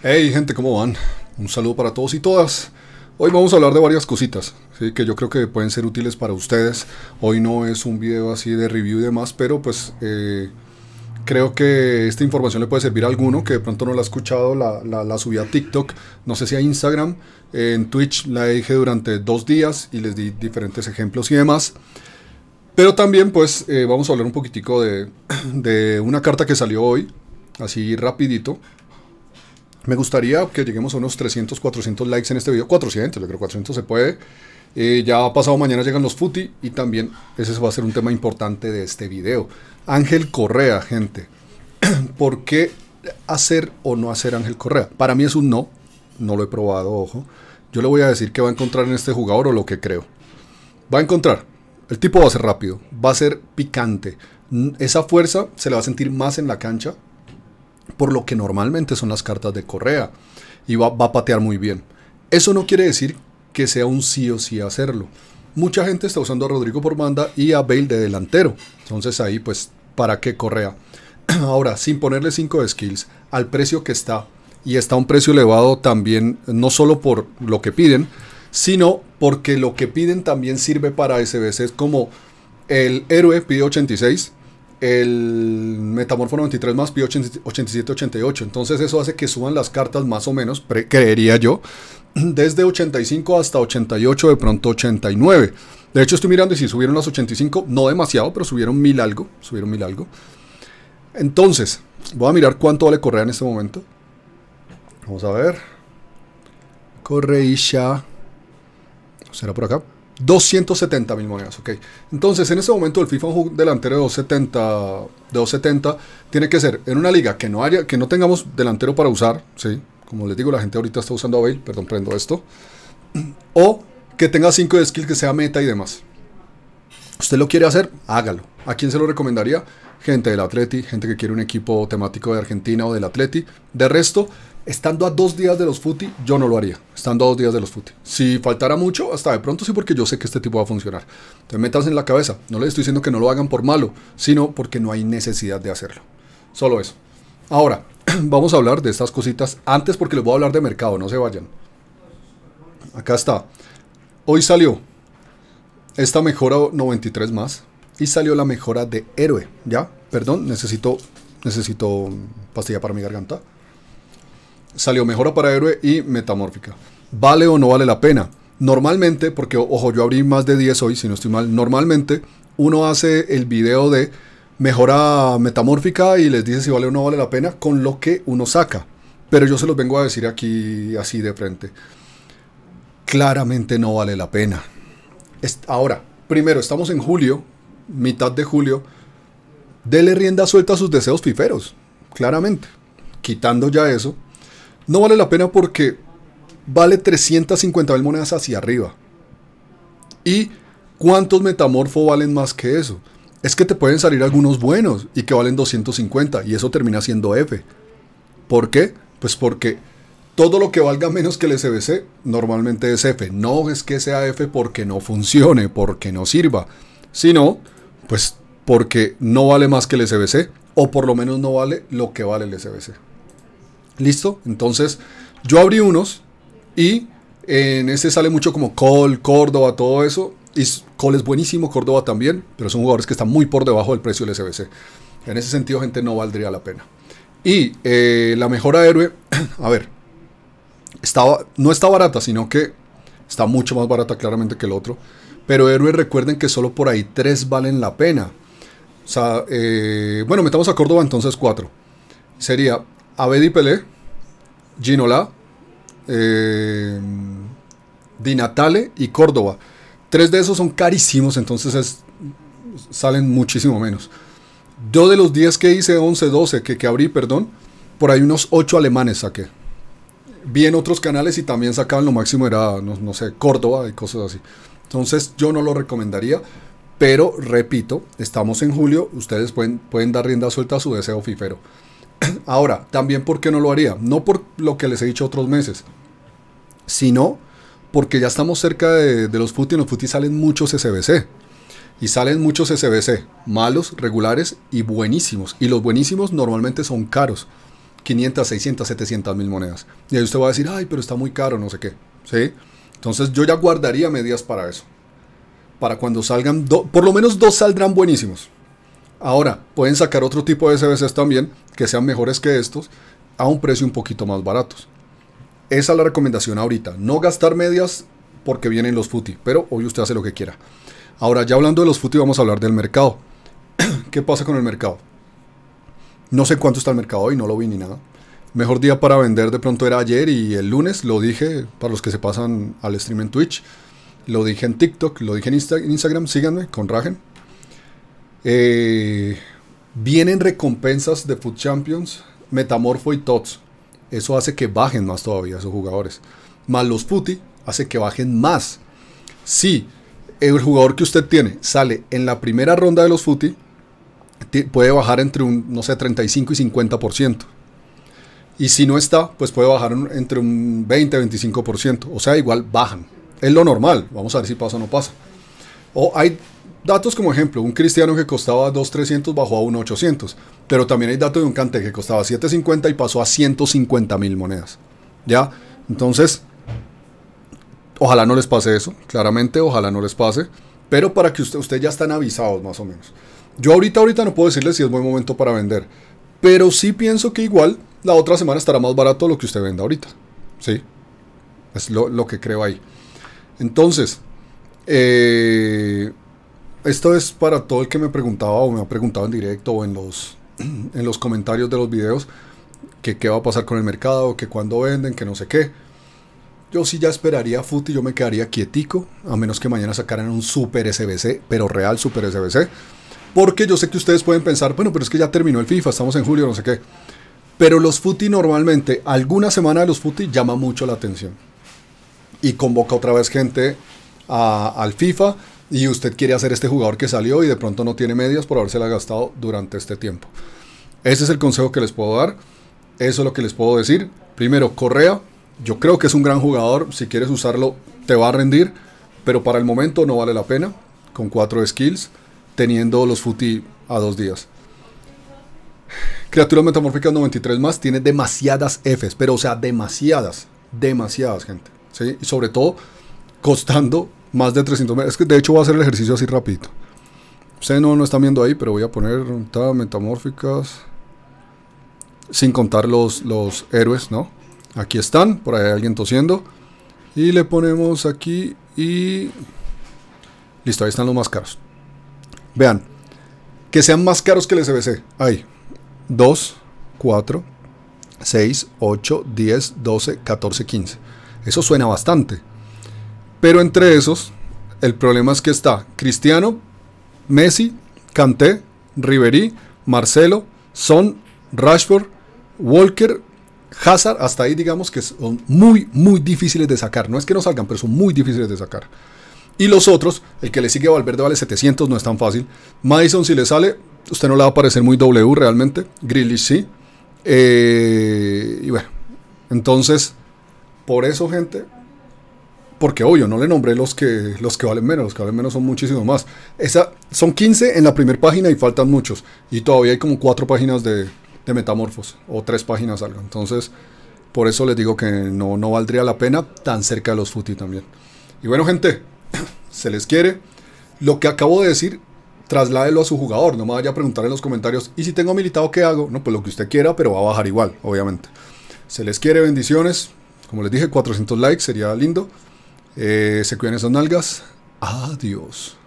Hey gente, ¿cómo van? Un saludo para todos y todas. Hoy vamos a hablar de varias cositas que yo creo que pueden ser útiles para ustedes. Hoy no es un video así de review y demás, pero pues eh, creo que esta información le puede servir a alguno que de pronto no la ha escuchado. La, la, subí a TikTok, no sé si a Instagram. en Twitch la dije durante dos días y les di diferentes ejemplos y demás. Pero también pues eh, vamos a hablar un poquitico de, de una carta que salió hoy, así rapidito me gustaría que lleguemos a unos 300, 400 likes en este video. 400, yo creo 400 se puede. Eh, ya pasado mañana llegan los futi y también ese va a ser un tema importante de este video. Ángel Correa, gente. ¿Por qué hacer o no hacer Ángel Correa? Para mí es un no. No lo he probado, ojo. Yo le voy a decir que va a encontrar en este jugador o lo que creo. Va a encontrar. El tipo va a ser rápido, va a ser picante. Esa fuerza se le va a sentir más en la cancha por lo que normalmente son las cartas de Correa, y va, a patear muy bien. Eso no quiere decir que sea un sí o sí hacerlo. Mucha gente está usando a Rodrigo por manda y a Bale de delantero. Entonces ahí pues, ¿para qué Correa? Ahora, sin ponerle 5 skills, al precio que está, y está un precio elevado también, no solo por lo que piden, sino porque lo que piden también sirve para SBC. Es como el héroe pide 86, el Metamorfo 93 más Pi 87-88. Entonces eso hace que suban las cartas más o menos, creería yo, desde 85 hasta 88, de pronto 89. De hecho estoy mirando y si subieron las 85, no demasiado, pero subieron mil algo, subieron mil algo. Entonces, voy a mirar cuánto vale Correa en este momento. Vamos a ver. Correisha. ¿Será por acá? 270 mil monedas, ok. Entonces, en ese momento, el FIFA delantero de 270, de 270 tiene que ser en una liga que no haya, que no tengamos delantero para usar, ¿sí? Como les digo, la gente ahorita está usando a Bale, perdón, prendo esto. O que tenga 5 de skill, que sea meta y demás. Usted lo quiere hacer, hágalo. ¿A quién se lo recomendaría? Gente del Atleti, gente que quiere un equipo temático de Argentina o del Atleti. De resto, Estando a dos días de los FUTI, yo no lo haría. Estando a dos días de los FUTI. Si faltara mucho, hasta de pronto sí, porque yo sé que este tipo va a funcionar. Te metas en la cabeza. No les estoy diciendo que no lo hagan por malo, sino porque no hay necesidad de hacerlo. Solo eso. Ahora, vamos a hablar de estas cositas antes porque les voy a hablar de mercado, no se vayan. Acá está. Hoy salió esta mejora 93 más y salió la mejora de héroe, ¿ya? Perdón, necesito necesito pastilla para mi garganta salió Mejora para Héroe y Metamórfica. ¿Vale o no vale la pena? Normalmente, porque ojo, yo abrí más de 10 hoy, si no estoy mal, normalmente uno hace el video de mejora metamórfica y les dice si vale o no vale la pena con lo que uno saca. Pero yo se los vengo a decir aquí así de frente. Claramente no vale la pena. Ahora, primero, estamos en julio, mitad de julio. Dele rienda suelta a sus deseos fiferos, claramente. Quitando ya eso, no vale la pena porque vale 350 mil monedas hacia arriba. ¿Y cuántos metamorfo valen más que eso? Es que te pueden salir algunos buenos y que valen 250 y eso termina siendo F. ¿Por qué? Pues porque todo lo que valga menos que el SBC normalmente es F. No es que sea F porque no funcione, porque no sirva, sino pues porque no vale más que el SBC o por lo menos no vale lo que vale el SBC. ¿Listo? Entonces, yo abrí unos y en este sale mucho como Col, Córdoba, todo eso. Y Col es buenísimo, Córdoba también, pero son jugadores que están muy por debajo del precio del SBC. En ese sentido, gente, no valdría la pena. Y eh, la mejora héroe, a ver, estaba, no está barata, sino que está mucho más barata claramente que el otro. Pero héroe, recuerden que solo por ahí tres valen la pena. O sea, eh, bueno, metamos a Córdoba entonces cuatro. Sería Abedi Pelé, Ginola, eh, Di Natale y Córdoba. Tres de esos son carísimos, entonces salen muchísimo menos. Yo de los diez que hice, 11, 12 que, que abrí, perdón, por ahí unos ocho alemanes saqué. Vi en otros canales y también sacaban lo máximo era, no, no sé, Córdoba y cosas así. Entonces yo no lo recomendaría, pero repito, estamos en julio, ustedes pueden, pueden dar rienda suelta a su deseo fifero. Ahora, también por qué no lo haría, no por lo que les he dicho otros meses, sino porque ya estamos cerca de, los FUTI, en los FUTI salen muchos SBC. Y salen muchos SBC, malos, regulares y buenísimos. Y los buenísimos normalmente son caros. 500, 600, 700 mil monedas. Y ahí usted va a decir, ay, pero está muy caro, no sé qué. ¿Sí? Entonces yo ya guardaría medidas para eso. Para cuando salgan, por lo menos dos saldrán buenísimos. Ahora, pueden sacar otro tipo de SBCs también, que sean mejores que estos, a un precio un poquito más baratos. Esa es la recomendación ahorita. No gastar medias porque vienen los FUTI, pero hoy usted hace lo que quiera. Ahora, ya hablando de los FUTI, vamos a hablar del mercado. ¿Qué pasa con el mercado? No sé cuánto está el mercado hoy, no lo vi ni nada. Mejor día para vender de pronto era ayer y el lunes, lo dije para los que se pasan al stream en Twitch, lo dije en TikTok, lo dije en, en Instagram, síganme con Ragen, eh, vienen recompensas de Food Champions, Metamorfo y Tots. Eso hace que bajen más todavía esos jugadores. Más los footy, hace que bajen más. Si el jugador que usted tiene sale en la primera ronda de los futi, puede bajar entre un, no sé, 35 y 50%. Y si no está, pues puede bajar entre un 20 y 25%. O sea, igual bajan. Es lo normal. Vamos a ver si pasa o no pasa. O hay Datos como ejemplo, un cristiano que costaba 2.300 bajó a 1.800, pero también hay datos de un cante que costaba 7.50 y pasó a 150 mil monedas. ¿Ya? Entonces, ojalá no les pase eso, claramente, ojalá no les pase, pero para que usted, usted ya están avisados más o menos. Yo ahorita, ahorita no puedo decirles si es buen momento para vender, pero sí pienso que igual la otra semana estará más barato lo que usted venda ahorita. ¿Sí? Es lo, lo que creo ahí. Entonces, eh esto es para todo el que me preguntaba o me ha preguntado en directo o en los, en los comentarios de los videos que qué va a pasar con el mercado, que cuándo venden, que no sé qué. Yo sí ya esperaría futi yo me quedaría quietico, a menos que mañana sacaran un super SBC, pero real super SBC. Porque yo sé que ustedes pueden pensar, bueno, pero es que ya terminó el FIFA, estamos en julio, no sé qué. Pero los FUTI normalmente, alguna semana de los FUTI llama mucho la atención. Y convoca otra vez gente al FIFA y usted quiere hacer este jugador que salió y de pronto no tiene medias por haberse gastado durante este tiempo. Ese es el consejo que les puedo dar. Eso es lo que les puedo decir. Primero, Correa. Yo creo que es un gran jugador. Si quieres usarlo, te va a rendir. Pero para el momento no vale la pena. Con cuatro skills. Teniendo los futi a dos días. Criaturas metamórficas 93 más. Tiene demasiadas Fs. Pero o sea, demasiadas. Demasiadas, gente. Y sobre todo, costando más de 300 metros. Es que de hecho voy a hacer el ejercicio así rápido Ustedes no, no están viendo ahí, pero voy a poner metamórficas. Sin contar los, los héroes, ¿no? Aquí están, por ahí hay alguien tosiendo. Y le ponemos aquí y... Listo, ahí están los más caros. Vean, que sean más caros que el SBC. Ahí, 2, 4, 6, 8, 10, 12, 14, 15. Eso suena bastante. Pero entre esos, el problema es que está Cristiano, Messi, Kanté, Ribery, Marcelo, Son, Rashford, Walker, Hazard, hasta ahí digamos que son muy, muy difíciles de sacar. No es que no salgan, pero son muy difíciles de sacar. Y los otros, el que le sigue a Valverde vale 700, no es tan fácil. Madison, si le sale, usted no le va a parecer muy W realmente. Grillish sí. Eh, y bueno, entonces, por eso, gente, porque obvio, no le nombré los que, los que valen menos, los que valen menos son muchísimos más. Esa, son 15 en la primera página y faltan muchos. Y todavía hay como 4 páginas de, Metamorfos, o 3 páginas algo. Entonces, por eso les digo que no, valdría la pena tan cerca de los Futi también. Y bueno, gente, se les quiere. Lo que acabo de decir, trasládelo a su jugador. No me vaya a preguntar en los comentarios, ¿y si tengo militado qué hago? No, pues lo que usted quiera, pero va a bajar igual, obviamente. Se les quiere, bendiciones. Como les dije, 400 likes sería lindo. Eh, se cuidan esas nalgas. Adiós.